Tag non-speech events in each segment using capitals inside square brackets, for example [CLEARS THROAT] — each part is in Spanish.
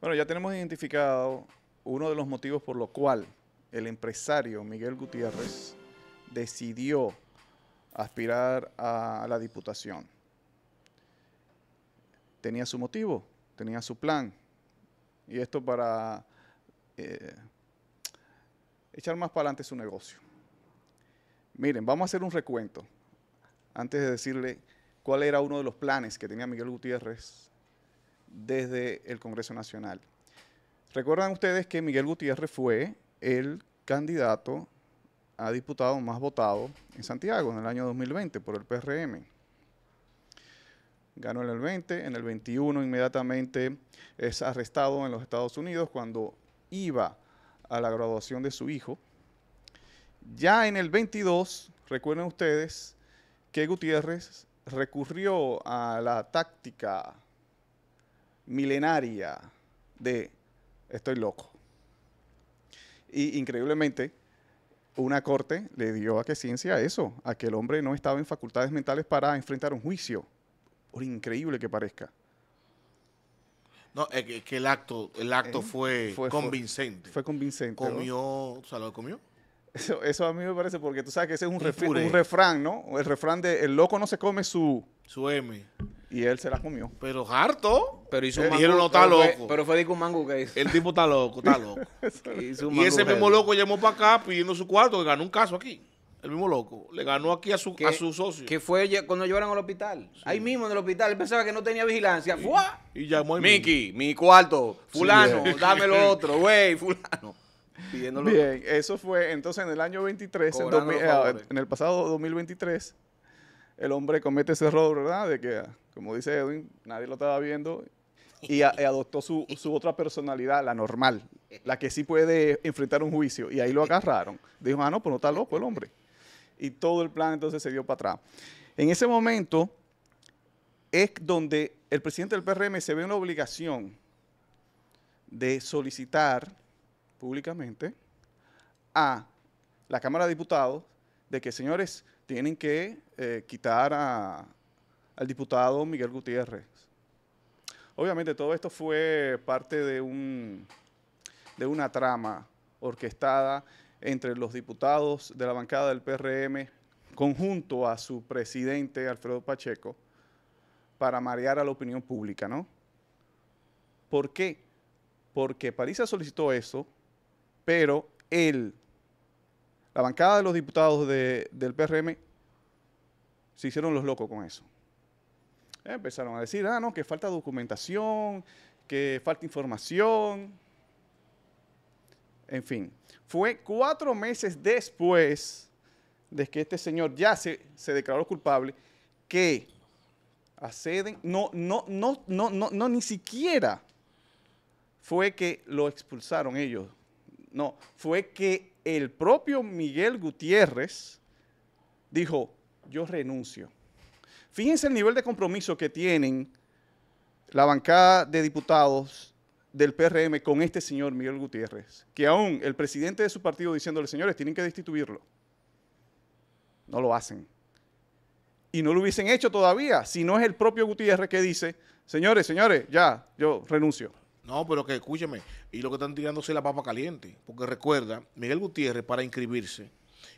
Bueno, ya tenemos identificado uno de los motivos por lo cual el empresario Miguel Gutiérrez decidió aspirar a la diputación. Tenía su motivo, tenía su plan. Y esto para eh, echar más para adelante su negocio. Miren, vamos a hacer un recuento antes de decirle cuál era uno de los planes que tenía Miguel Gutiérrez desde el Congreso Nacional. Recuerdan ustedes que Miguel Gutiérrez fue el candidato a diputado más votado en Santiago en el año 2020 por el PRM. Ganó en el 20, en el 21 inmediatamente es arrestado en los Estados Unidos cuando iba a la graduación de su hijo. Ya en el 22, recuerden ustedes que Gutiérrez recurrió a la táctica milenaria de estoy loco. Y increíblemente, una corte le dio a que ciencia eso, a que el hombre no estaba en facultades mentales para enfrentar un juicio, por increíble que parezca. No, es que, el acto, el acto eh, fue, convincente. Fue, convincente. Comió, comió. Eso, a mí me parece porque tú sabes que ese es un, un refrán, ¿no? El refrán de el loco no se come su... Su M y él se la comió. Pero harto. Pero hizo un mango. pero loco. Fue, pero de un mango que hizo. El tipo está loco, está loco. [LAUGHS] y ese mismo loco llamó para acá pidiendo su cuarto, que ganó un caso aquí. El mismo loco. Le ganó aquí a su, a su socio. Que fue cuando llevaron al hospital. Ahí mismo en el hospital. Él pensaba que no tenía vigilancia. ¡Fua! Y llamó a Miki, mi cuarto. Fulano, eh. dame lo [LAUGHS] otro. Güey, fulano. Pidiéndolo. Bien, eso fue entonces en el año 23, eh, en el pasado 2023 el hombre comete ese error, ¿verdad? De que, como dice Edwin, nadie lo estaba viendo y, adoptó su, su, otra personalidad, la normal, la que sí puede enfrentar un juicio. Y ahí lo agarraron. Dijo, ah, no, pues no está loco el hombre. Y todo el plan entonces se dio para atrás. En ese momento es donde el presidente del PRM se ve una obligación de solicitar públicamente a la Cámara de Diputados de que, señores, tienen que eh, quitar al diputado Miguel Gutiérrez. Obviamente todo esto fue parte de, un, de una trama orquestada entre los diputados de la bancada del PRM conjunto a su presidente Alfredo Pacheco para marear a la opinión pública, ¿no? ¿Por qué? Porque Parisa solicitó eso, pero él la bancada de los diputados del PRM se hicieron los locos con eso. Empezaron a decir, ah, no, que falta documentación, que falta información. En fin, fue cuatro meses después de que este señor ya se, se declaró culpable que acceden, no, no, no, no, no, no, ni siquiera fue que lo expulsaron ellos. No, fue que el propio Miguel Gutiérrez dijo, yo renuncio. Fíjense el nivel de compromiso que tienen la bancada de diputados del PRM con este señor Miguel Gutiérrez, que aún el presidente de su partido diciéndole, señores, tienen que destituirlo. No lo hacen. Y no lo hubiesen hecho todavía, si no es el propio Gutiérrez que dice, señores, señores, ya, yo renuncio. No, pero que escúcheme, y lo que están tirándose es la papa caliente, porque recuerda, Miguel Gutiérrez para inscribirse,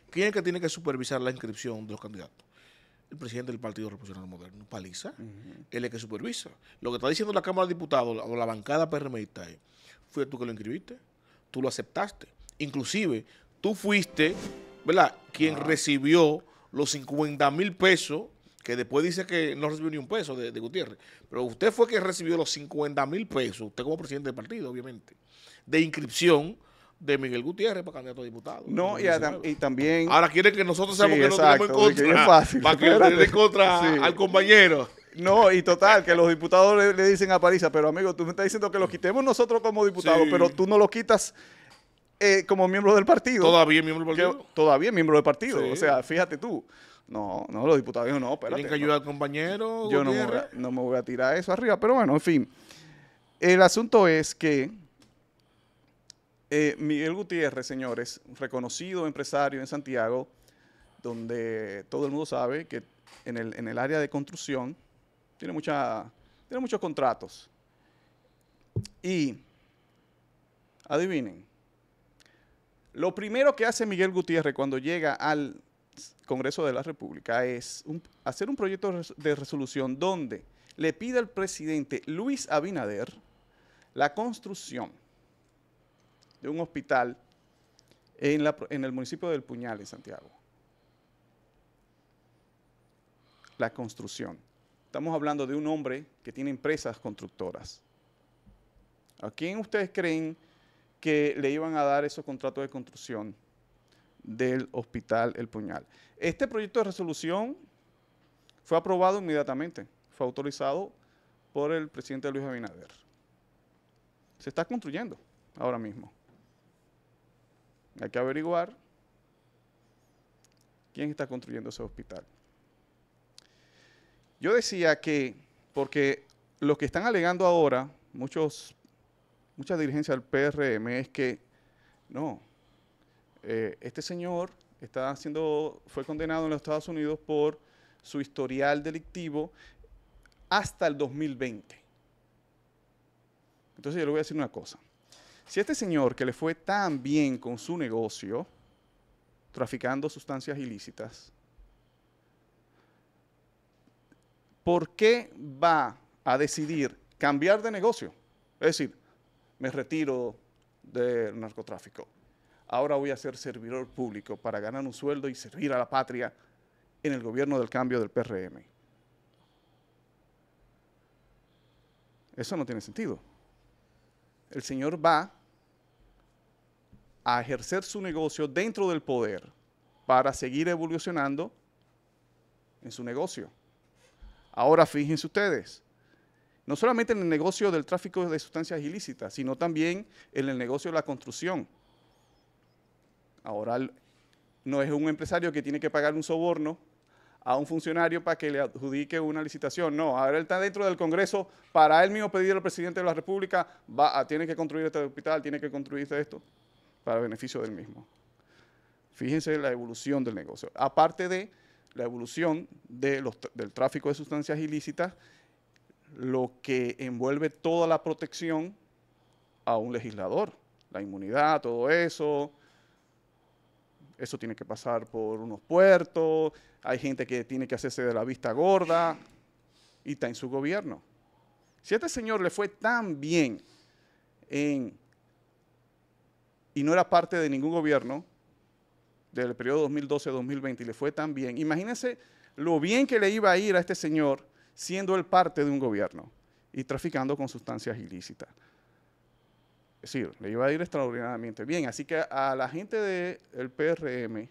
¿quién es el que tiene que supervisar la inscripción de los candidatos? El presidente del Partido Revolucionario Moderno, Paliza, él es el que supervisa. Lo que está diciendo la Cámara de Diputados o la bancada PRMista fue tú que lo inscribiste, tú lo aceptaste. Inclusive, tú fuiste, ¿verdad?, quien ah. recibió los 50 mil pesos que después dice que no recibió ni un peso de, Gutiérrez, pero usted fue que recibió los 50 mil pesos, usted como presidente del partido, obviamente, de inscripción de Miguel Gutiérrez para candidato a diputado. No, y, también... Ahora quiere que nosotros seamos que no tenemos en contra, que fácil, para que contra [LAUGHS] al compañero. No, y total, que los diputados le, dicen a Parisa, pero amigo, tú me estás diciendo que lo quitemos nosotros como diputados, pero tú no lo quitas eh, como miembro del partido. Todavía miembro del partido. todavía miembro del partido, o sea, fíjate tú. No, no, los diputados dijeron, no, espérate. Tienen que ayudar al compañero. Yo no me, voy a, tirar eso arriba, pero bueno, en fin. El asunto es que eh, Miguel Gutiérrez, señores, un reconocido empresario en Santiago, donde todo el mundo sabe que en el, en el área de construcción tiene, mucha, tiene muchos contratos. Y, adivinen, lo primero que hace Miguel Gutiérrez cuando llega al Congreso de la República, es hacer un proyecto de resolución donde le pide al presidente Luis Abinader la construcción de un hospital en, en el municipio del Puñal, en Santiago. La construcción. Estamos hablando de un hombre que tiene empresas constructoras. ¿A quién ustedes creen que le iban a dar esos contratos de construcción? del Hospital El Puñal. Este proyecto de resolución fue aprobado inmediatamente, fue autorizado por el presidente Luis Abinader. Se está construyendo ahora mismo. Hay que averiguar quién está construyendo ese hospital. Yo decía que, porque lo que están alegando ahora, muchos, muchas dirigencia del PRM, es que no, eh, este señor siendo, fue condenado en los Estados Unidos por su historial delictivo hasta el 2020. Entonces yo le voy a decir una cosa. Si este señor que le fue tan bien con su negocio, traficando sustancias ilícitas, ¿por qué va a decidir cambiar de negocio? Es decir, me retiro del narcotráfico, ahora voy a ser servidor público para ganar un sueldo y servir a la patria en el gobierno del cambio del PRM. Eso no tiene sentido. El Señor va a ejercer su negocio dentro del poder para seguir evolucionando en su negocio. Ahora fíjense ustedes, no solamente en el negocio del tráfico de sustancias ilícitas, sino también en el negocio de la construcción. Ahora no es un empresario que tiene que pagar un soborno a un funcionario para que le adjudique una licitación. No, ahora él está dentro del Congreso, para él mismo pedir al presidente de la República, ah, tiene que construir este hospital, tiene que construir esto, para beneficio del mismo. Fíjense la evolución del negocio. Aparte de la evolución del tráfico de sustancias ilícitas, lo que envuelve toda la protección a un legislador, la inmunidad, todo eso, eso tiene que pasar por unos puertos, hay gente que tiene que hacerse de la vista gorda y está en su gobierno. Si este señor le fue tan bien en, y no era parte de ningún gobierno, del periodo 2012-2020 y le fue tan bien, imagínense lo bien que le iba a ir a este señor siendo él parte de un gobierno y traficando con sustancias ilícitas. Es decir, le iba a ir extraordinariamente bien. Así que a la gente del PRM,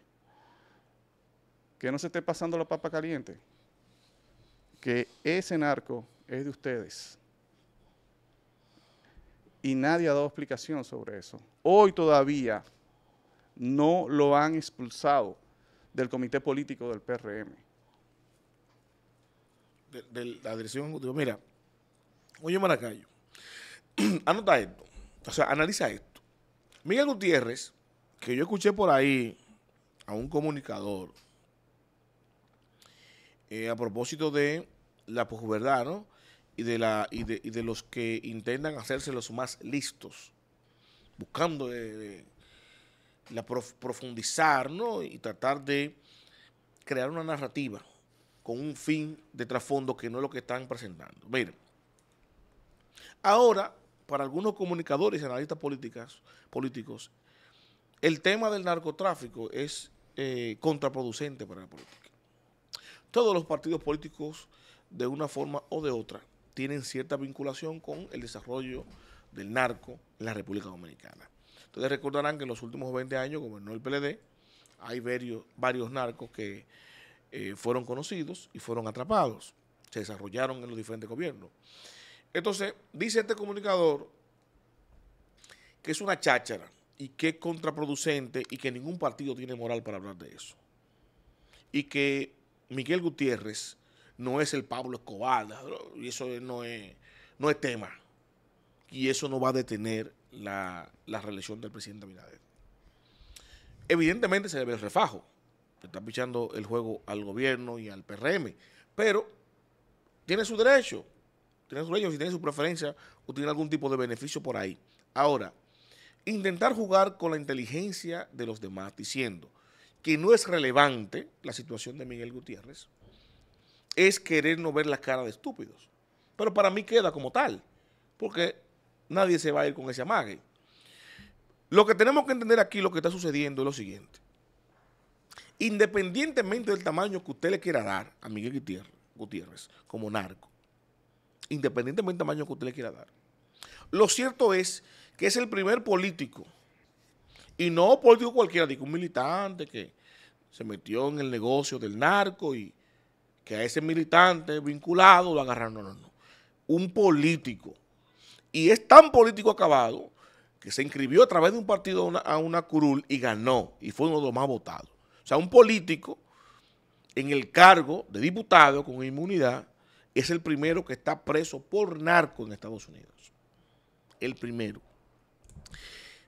que no se esté pasando la papa caliente, que ese narco es de ustedes. Y nadie ha dado explicación sobre eso. Hoy todavía no lo han expulsado del comité político del PRM. De, la dirección ejecutiva. Mira, oye Maracayo, [CLEARS THROAT] anota esto. O sea, analiza esto. Miguel Gutiérrez, que yo escuché por ahí a un comunicador eh, a propósito de la posverdad, ¿no? Y de, la, de, los que intentan hacerse los más listos, buscando eh, la profundizar, ¿no? Y tratar de crear una narrativa con un fin de trasfondo que no es lo que están presentando. Miren, ahora para algunos comunicadores y analistas políticas, políticos, el tema del narcotráfico es eh, contraproducente para la política. Todos los partidos políticos, de una forma o de otra, tienen cierta vinculación con el desarrollo del narco en la República Dominicana. Ustedes recordarán que en los últimos 20 años como en el PLD, hay varios, narcos que eh, fueron conocidos y fueron atrapados, se desarrollaron en los diferentes gobiernos. Entonces, dice este comunicador que es una cháchara y que es contraproducente y que ningún partido tiene moral para hablar de eso. Y que Miguel Gutiérrez no es el Pablo Escobar, y eso no es, no es tema. Y eso no va a detener la, la reelección del presidente Abinader. Evidentemente se debe ve el refajo. está pichando el juego al gobierno y al PRM. Pero tiene su derecho tienen su si tiene su preferencia o tiene algún tipo de beneficio por ahí. Ahora, intentar jugar con la inteligencia de los demás diciendo que no es relevante la situación de Miguel Gutiérrez es querer no ver la cara de estúpidos. Pero para mí queda como tal, porque nadie se va a ir con ese amague. Lo que tenemos que entender aquí, lo que está sucediendo es lo siguiente. Independientemente del tamaño que usted le quiera dar a Miguel Gutiérrez como narco, independientemente del tamaño que usted le quiera dar. Lo cierto es que es el primer político, y no político cualquiera, digo un militante que se metió en el negocio del narco y que a ese militante vinculado lo agarraron. No, no, no. Un político. Y es tan político acabado que se inscribió a través de un partido a una, a curul y ganó, y fue uno de los más votados. O sea, un político en el cargo de diputado con inmunidad es el primero que está preso por narco en Estados Unidos. El primero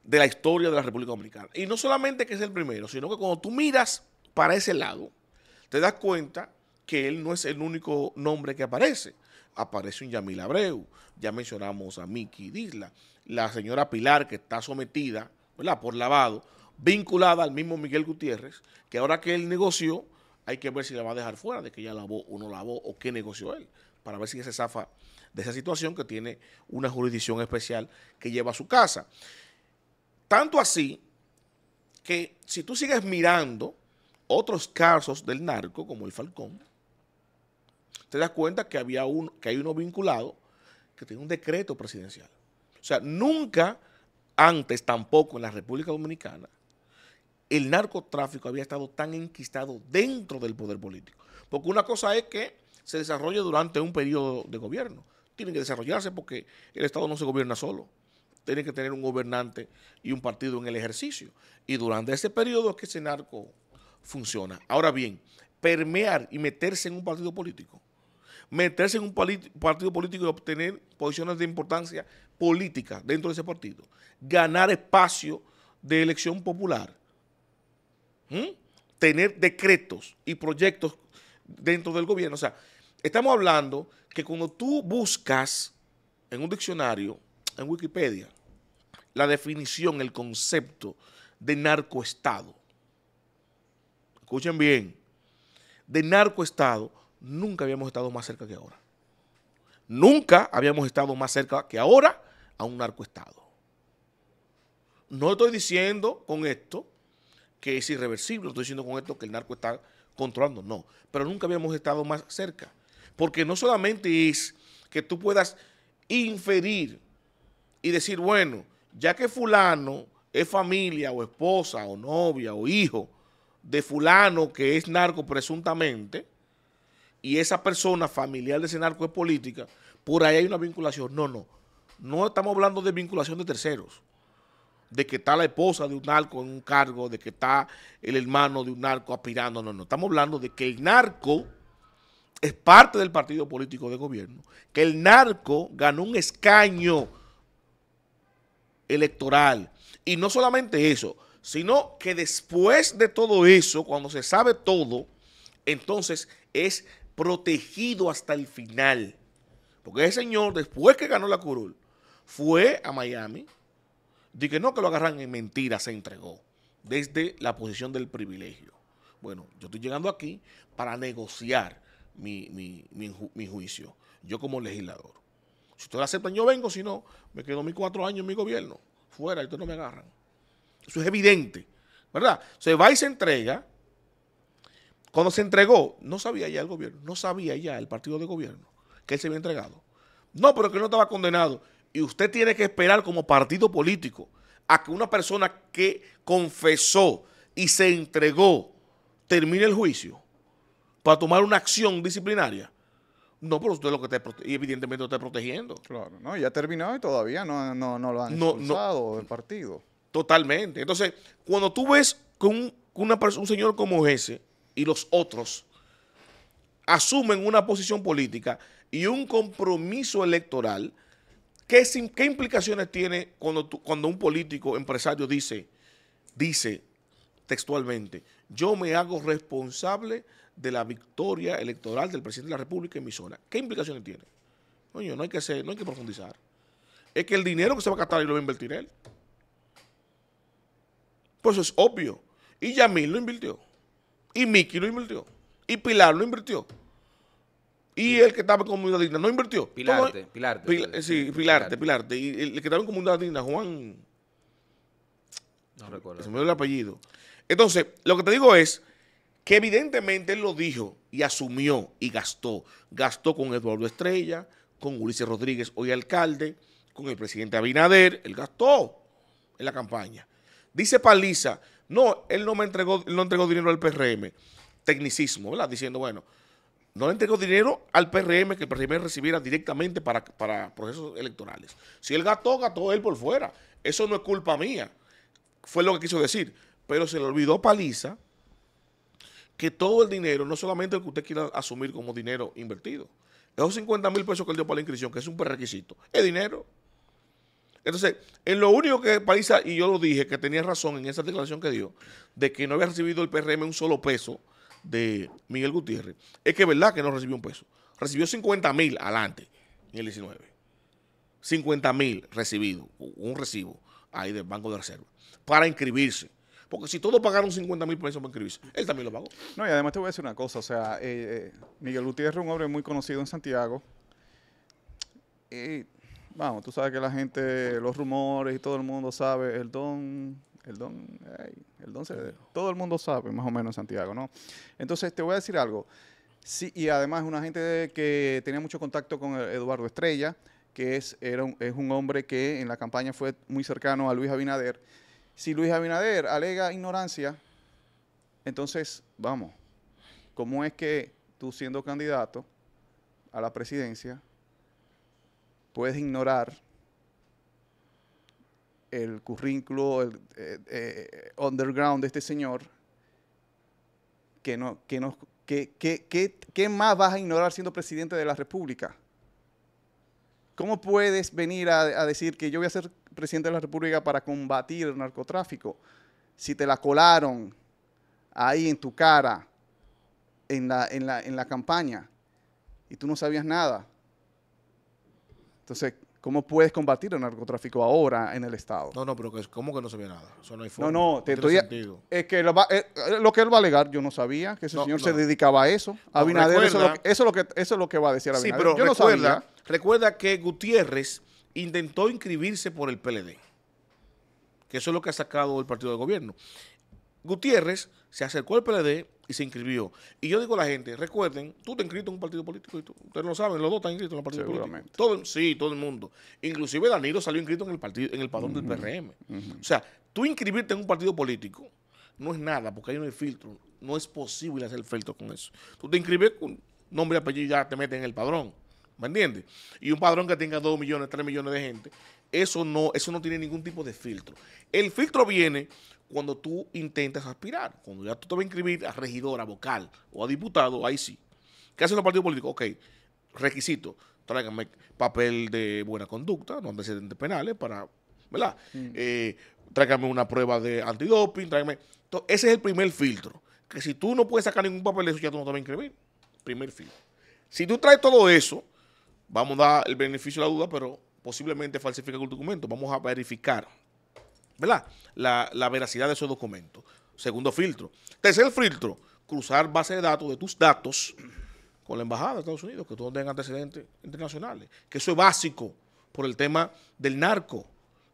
de la historia de la República Dominicana. Y no solamente que es el primero, sino que cuando tú miras para ese lado, te das cuenta que él no es el único nombre que aparece. Aparece un Yamil Abreu, ya mencionamos a Miki Disla, la señora Pilar que está sometida ¿verdad? por lavado, vinculada al mismo Miguel Gutiérrez, que ahora que él negoció, hay que ver si la va a dejar fuera de que ella lavó o no lavó o qué negoció él, para ver si se zafa de esa situación que tiene una jurisdicción especial que lleva a su casa. Tanto así que si tú sigues mirando otros casos del narco, como el Falcón, te das cuenta que, había un, que hay uno vinculado que tiene un decreto presidencial. O sea, nunca antes tampoco en la República Dominicana el narcotráfico había estado tan enquistado dentro del poder político. Porque una cosa es que se desarrolle durante un periodo de gobierno. Tiene que desarrollarse porque el Estado no se gobierna solo. Tiene que tener un gobernante y un partido en el ejercicio. Y durante ese periodo es que ese narco funciona. Ahora bien, permear y meterse en un partido político meterse en un partido político y obtener posiciones de importancia política dentro de ese partido, ganar espacio de elección popular ¿Mm? tener decretos y proyectos dentro del gobierno. O sea, estamos hablando que cuando tú buscas en un diccionario, en Wikipedia, la definición, el concepto de narcoestado, escuchen bien, de narcoestado nunca habíamos estado más cerca que ahora. Nunca habíamos estado más cerca que ahora a un narcoestado. No estoy diciendo con esto que es irreversible. estoy diciendo con esto que el narco está controlando, no. Pero nunca habíamos estado más cerca. Porque no solamente es que tú puedas inferir y decir, bueno, ya que fulano es familia o esposa o novia o hijo de fulano que es narco presuntamente, y esa persona familiar de ese narco es política, por ahí hay una vinculación. No, no. No estamos hablando de vinculación de terceros de que está la esposa de un narco en un cargo, de que está el hermano de un narco aspirando. No, no, estamos hablando de que el narco es parte del partido político de gobierno, que el narco ganó un escaño electoral. Y no solamente eso, sino que después de todo eso, cuando se sabe todo, entonces es protegido hasta el final. Porque ese señor, después que ganó la curul, fue a Miami, de que no que lo agarran en mentira, se entregó desde la posición del privilegio. Bueno, yo estoy llegando aquí para negociar mi, juicio, yo como legislador. Si ustedes aceptan, yo vengo, si no, me quedo mis cuatro años en mi gobierno, fuera, y ustedes no me agarran. Eso es evidente, ¿verdad? Se va y se entrega. Cuando se entregó, no sabía ya el gobierno, no sabía ya el partido de gobierno que él se había entregado. No, pero que él no estaba condenado. Y usted tiene que esperar como partido político a que una persona que confesó y se entregó termine el juicio para tomar una acción disciplinaria. No, pero usted lo que está, y evidentemente lo está protegiendo. Claro, no, ya ha terminado y todavía no, lo han expulsado el del partido. Totalmente. Entonces, cuando tú ves que una, un señor como ese y los otros asumen una posición política y un compromiso electoral, ¿Qué, implicaciones tiene cuando, un político empresario dice, textualmente, yo me hago responsable de la victoria electoral del presidente de la República en mi zona? ¿Qué implicaciones tiene? no hay que, profundizar. Es que el dinero que se va a gastar y lo va a invertir él. Pues eso es obvio. Y Yamil lo invirtió. Y Miki lo invirtió. Y Pilar lo invirtió. Y el que estaba en comunidad digna no invirtió. Pilarte, Pilarte. sí, Pilarte, Pilarte, Y el que estaba en comunidad digna, Juan. No recuerdo. Se me dio el apellido. Entonces, lo que te digo es que evidentemente él lo dijo y asumió y gastó. Gastó con Eduardo Estrella, con Ulises Rodríguez, hoy alcalde, con el presidente Abinader. Él gastó en la campaña. Dice Paliza, no, él no me entregó, él no entregó dinero al PRM. Tecnicismo, ¿verdad? Diciendo, bueno, no le entregó dinero al PRM que el PRM recibiera directamente para, para procesos electorales. Si él gastó, gastó él por fuera. Eso no es culpa mía. Fue lo que quiso decir. Pero se le olvidó Paliza que todo el dinero, no solamente el que usted quiera asumir como dinero invertido, esos 50 mil pesos que él dio para la inscripción, que es un prerequisito, es dinero. Entonces, en lo único que Paliza, y yo lo dije, que tenía razón en esa declaración que dio, de que no había recibido el PRM un solo peso de Miguel Gutiérrez es que es verdad que no recibió un peso. Recibió 50 mil adelante en el 19. 50 mil recibido, un recibo ahí del Banco de Reserva, para inscribirse. Porque si todos pagaron 50 mil pesos para inscribirse, él también lo pagó. No, y además te voy a decir una cosa, o sea, eh, eh, Miguel Gutiérrez es un hombre muy conocido en Santiago. Y, vamos, tú sabes que la gente, los rumores y todo el mundo sabe, el don el don, el don todo el mundo sabe más o menos Santiago, ¿no? Entonces te voy a decir algo. Sí, y además una gente que tenía mucho contacto con Eduardo Estrella, que es, es un hombre que en la campaña fue muy cercano a Luis Abinader. Si Luis Abinader alega ignorancia, entonces, vamos, ¿cómo es que tú siendo candidato a la presidencia puedes ignorar el currículo eh, eh, underground de este señor, que no, que nos, que, más vas a ignorar siendo presidente de la República? ¿Cómo puedes venir a, decir que yo voy a ser presidente de la República para combatir el narcotráfico si te la colaron ahí en tu cara en la, en la, en la campaña y tú no sabías nada? Entonces, ¿Cómo puedes combatir el narcotráfico ahora en el Estado? No, no, pero ¿cómo que no se ve nada? Eso no hay forma. No, no, te Es que lo, eh, eh, lo, que él va a alegar, yo no sabía que ese señor se dedicaba a eso. Abinader, eso, es lo, que, eso, es lo que, va a decir Abinader. Sí, pero yo no sabía. recuerda que Gutiérrez intentó inscribirse por el PLD. Que eso es lo que ha sacado el partido de gobierno. Gutiérrez se acercó al PLD, y se inscribió. Y yo digo a la gente, recuerden, tú te inscrito en un partido político y tú, ustedes lo saben, los dos están inscritos en el partido político. Todo, sí, todo el mundo. Inclusive Danilo salió inscrito en el partido, en el padrón del PRM. O sea, tú inscribirte en un partido político no es nada, porque ahí no hay filtro. No es posible hacer filtro con eso. Tú te inscribes con nombre y apellido y ya te meten en el padrón. ¿Me entiendes? Y un padrón que tenga 2 millones, 3 millones de gente, eso no, eso no tiene ningún tipo de filtro. El filtro viene cuando tú intentas aspirar. Cuando ya tú te vas a inscribir a regidora, vocal o a diputado, ahí sí. ¿Qué hacen los partidos políticos? Ok, requisito, tráigame papel de buena conducta, no antecedentes penales para, ¿verdad? Mm. Eh, tráigame una prueba de antidoping, tráigame... Entonces, ese es el primer filtro. Que si tú no puedes sacar ningún papel de eso, ya tú no te vas a inscribir. Primer filtro. Si tú traes todo eso, vamos a dar el beneficio de la duda, pero posiblemente falsifica el documento. Vamos a verificar ¿verdad? La, veracidad de esos documentos. Segundo filtro. Tercer filtro, cruzar base de datos de tus datos con la embajada de Estados Unidos, que todos tengan antecedentes internacionales, que eso es básico por el tema del narco.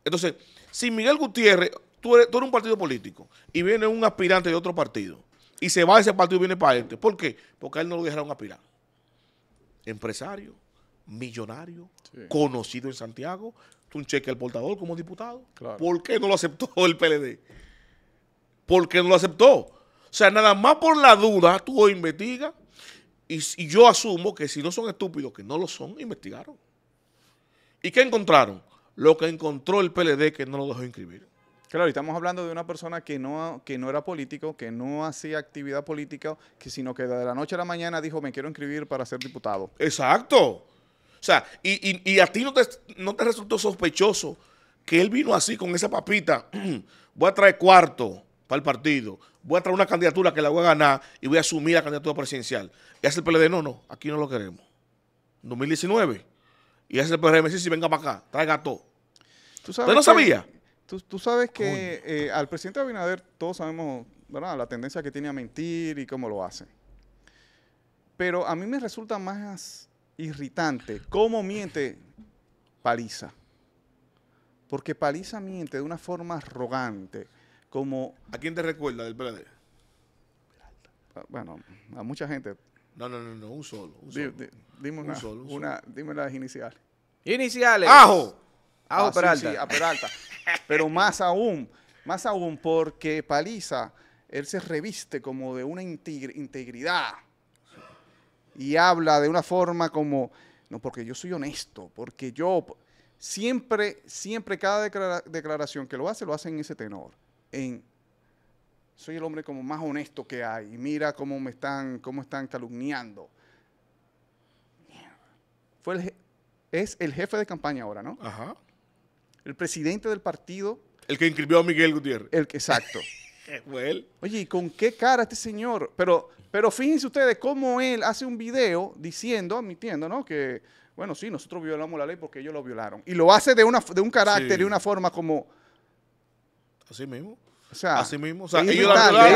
Entonces, si Miguel Gutiérrez, tú eres, un partido político y viene un aspirante de otro partido y se va de ese partido y viene para este, ¿por qué? Porque él no lo dejaron aspirar. Empresario, millonario, conocido en Santiago, un cheque al portador como diputado. ¿Por qué no lo aceptó el PLD? ¿Por qué no lo aceptó? O sea, nada más por la duda, tú investigas. Y, yo asumo que si no son estúpidos, que no lo son, investigaron. ¿Y qué encontraron? Lo que encontró el PLD que no lo dejó inscribir. Claro, estamos hablando de una persona que no, que no era político, que no hacía actividad política, que sino que de la noche a la mañana dijo, me quiero inscribir para ser diputado. Exacto. O sea, y, y, a ti no te, no te resultó sospechoso que él vino así con esa papita, [CLEARS THROAT] voy a traer cuarto para el partido, voy a traer una candidatura que la voy a ganar y voy a asumir la candidatura presidencial. Y hace el PLD, no, no, aquí no lo queremos. 2019. Y hace el PRM, sí, sí, venga para acá, traiga todo. ¿Tú, no sabía? Tú, sabes que eh, al presidente Abinader todos sabemos ¿verdad? la tendencia que tiene a mentir y cómo lo hace. Pero a mí me resulta más irritante. ¿Cómo miente Paliza? Porque Paliza miente de una forma arrogante, como... ¿A quién te recuerda del PLD? Ah, bueno, a mucha gente. No, no, no, no, un solo. Un solo. dime, una, las iniciales. Iniciales. Ajo. Ajo ah, Peralta. a Peralta. Pero más aún, más aún porque Paliza, él se reviste como de una integridad y habla de una forma como, no, porque yo soy honesto, porque yo, siempre, siempre cada declaración que lo hace, lo hace en ese tenor, en, soy el hombre como más honesto que hay, mira cómo me están, cómo están calumniando. Fue es el jefe de campaña ahora, ¿no? Ajá. El presidente del partido. El que inscribió a Miguel Gutiérrez. El exacto. [LAUGHS] Eh, Oye, ¿y con qué cara este señor? Pero, pero fíjense ustedes cómo él hace un video diciendo, admitiendo, ¿no? Que, bueno, sí, nosotros violamos la ley porque ellos lo violaron. Y lo hace de, una, de un carácter y una forma como... Así mismo. O sea, Así mismo. O sea, es irritante,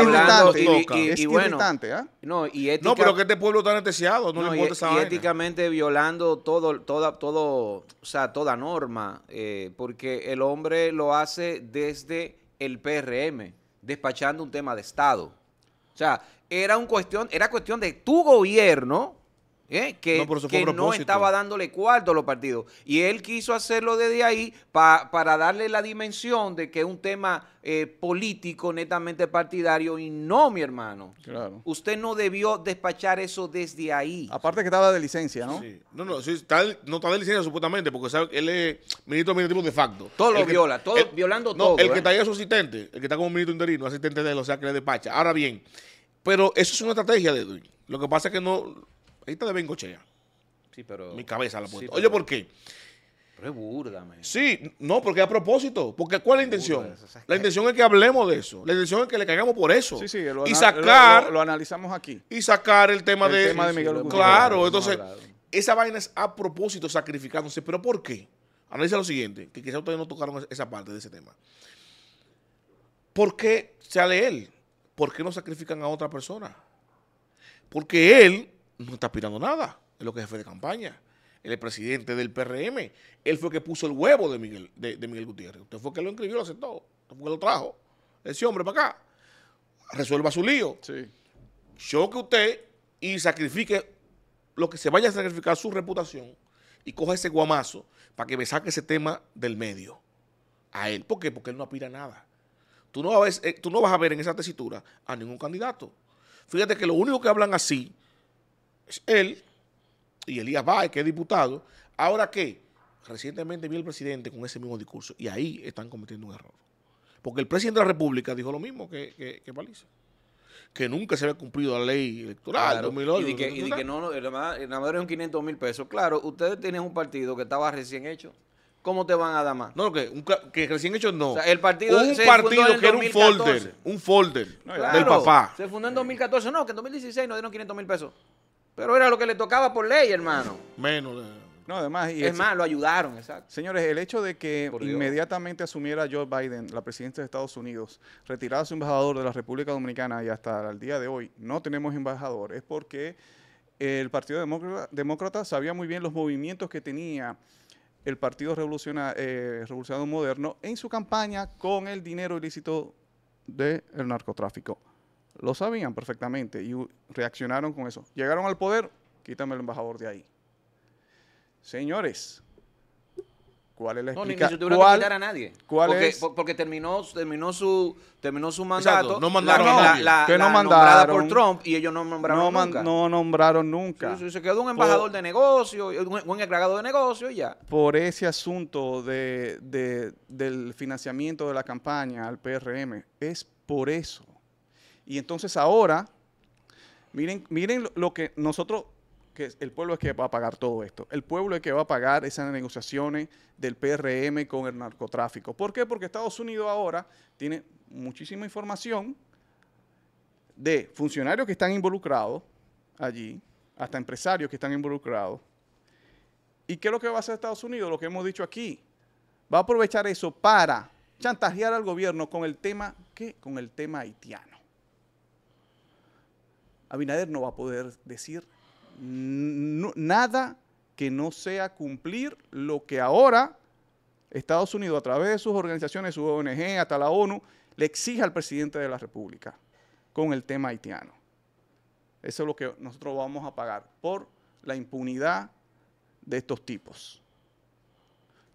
es ¿ah? No, y no, pero que este pueblo está anestesiado. No, y, éticamente violando todo, toda, todo, o sea, toda norma. Eh, porque el hombre lo hace desde el PRM despachando un tema de Estado. O sea, era, un cuestión, era cuestión de tu gobierno ¿Eh? que no, estaba dándole cuarto a los partidos. Y él quiso hacerlo desde ahí para darle la dimensión de que es un tema eh, político netamente partidario y no, mi hermano. Usted no debió despachar eso desde ahí. Aparte que estaba de licencia, ¿no? Sí. No, no, está, no está de licencia supuestamente porque ¿sabe? él es ministro administrativo de facto. Todo lo viola, todo, violando todo. El que ¿eh? está ahí es su asistente, el que está como ministro interino, asistente de él, o sea que le despacha. Ahora bien, pero eso es una estrategia de Edwin. Lo que pasa es que no, Ahí está de Bengochea. Sí, pero. Mi cabeza la puerta. Oye, ¿por qué? Pero Sí, no, porque a propósito. Porque ¿cuál es la intención? la intención es que hablemos de eso. La intención es que le caigamos por eso. y sacar, lo, analizamos aquí. Y sacar el tema de. claro, entonces, esa vaina es a propósito sacrificándose. ¿Pero por qué? Analiza lo siguiente, que quizás ustedes no tocaron esa parte de ese tema. ¿Por qué sale él? ¿Por qué no sacrifican a otra persona? Porque él no está aspirando nada, es lo que es jefe de campaña. El presidente del PRM, él fue el que puso el huevo de Miguel, de, Miguel Gutiérrez. Usted fue el que lo inscribió, lo aceptó, usted fue que lo trajo, ese hombre para acá. Resuelva su lío. Sí. que usted y sacrifique lo que se vaya a sacrificar su reputación y coja ese guamazo para que me saque ese tema del medio a él. ¿Por qué? Porque él no aspira a nada. Tú no, vas, eh, tú no vas a ver en esa tesitura a ningún candidato. Fíjate que lo único que hablan así él y Elías Báez, que es diputado. Ahora que recientemente vi el presidente con ese mismo discurso y ahí están cometiendo un error. Porque el presidente de la República dijo lo mismo que, que, que Paliza que nunca se había cumplido la ley electoral. y que, y de que no, un 500 mil pesos. Claro, ustedes tienen un partido que estaba recién hecho. ¿Cómo te van a dar más? No, que, recién hecho no. el partido un partido que era un folder, un folder del papá. Se fundó en 2014. No, que en 2016 no dieron 500 mil pesos. Pero era lo que le tocaba por ley, hermano. Menos. Eh. No, además, y es más, lo ayudaron, exacto. Señores, el hecho de que inmediatamente asumiera Joe Biden, la presidenta de Estados Unidos, retirado a su embajador de la República Dominicana y hasta el día de hoy no tenemos embajador, es porque el Partido Demócrata, sabía muy bien los movimientos que tenía el Partido eh, Revolucionario, Moderno en su campaña con el dinero ilícito del narcotráfico. Lo sabían perfectamente y reaccionaron con eso. Llegaron al poder, quítame el embajador de ahí. Señores, ¿Cuál es la no, ni, ni a nadie. ¿Cuál porque, es? porque terminó, terminó, su, terminó su mandato. No mandaron. La, la, que por Trump y ellos no nombraron nunca. No nombraron nunca. se quedó un embajador de negocio, un, agregado de negocio y ya. Por ese asunto de, del financiamiento de la campaña al PRM, es por eso. Y entonces ahora, miren, miren lo que nosotros, que el pueblo es que va a pagar todo esto. El pueblo es que va a pagar esas negociaciones del PRM con el narcotráfico. ¿Por qué? Porque Estados Unidos ahora tiene muchísima información de funcionarios que están involucrados allí, hasta empresarios que están involucrados. ¿Y qué es lo que va a hacer Estados Unidos? Lo que hemos dicho aquí. Va a aprovechar eso para chantajear al gobierno con el tema, ¿qué? Con el tema haitiano. Abinader no va a poder decir nada que no sea cumplir lo que ahora Estados Unidos, a través de sus organizaciones, su ONG, hasta la ONU, le exige al presidente de la República con el tema haitiano. Eso es lo que nosotros vamos a pagar por la impunidad de estos tipos.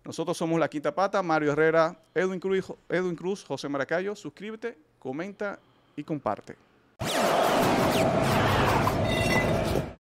Nosotros somos La Quinta Pata, Mario Herrera, Edwin Cruz, Edwin Cruz José Maracayo. Suscríbete, comenta y comparte.